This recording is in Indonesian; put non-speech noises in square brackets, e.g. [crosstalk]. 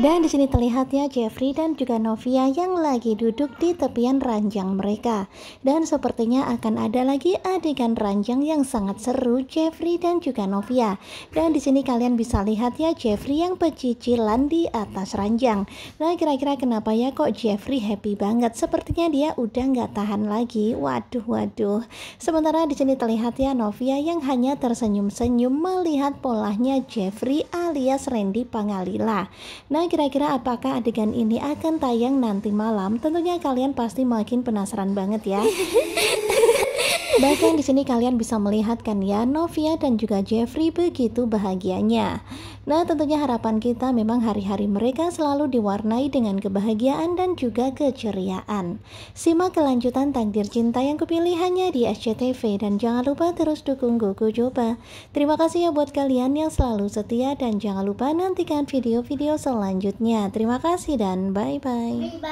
Dan di sini terlihat ya Jeffrey dan juga Novia yang lagi duduk di tepian ranjang mereka. Dan sepertinya akan ada lagi adegan ranjang yang sangat seru Jeffrey dan juga Novia. Dan di sini kalian bisa lihat ya Jeffrey yang pecicilan di atas ranjang. Nah kira-kira kenapa ya kok Jeffrey happy banget? Sepertinya dia udah nggak tahan lagi. Waduh waduh. Sementara di sini terlihat ya Novia yang hanya tersenyum-senyum melihat polanya Jeffrey alias Randy Pangalila. Nah Nah, kira-kira apakah adegan ini akan tayang nanti malam? Tentunya kalian pasti makin penasaran banget ya. [laughs] Bahkan di sini kalian bisa melihatkan ya Novia dan juga Jeffrey begitu bahagianya. Nah, tentunya harapan kita memang hari-hari mereka selalu diwarnai dengan kebahagiaan dan juga keceriaan. Simak kelanjutan takdir cinta yang kepilihannya di SCTV dan jangan lupa terus dukung Gogo Coba. Terima kasih ya buat kalian yang selalu setia dan jangan lupa nantikan video-video selanjutnya. Terima kasih dan bye-bye.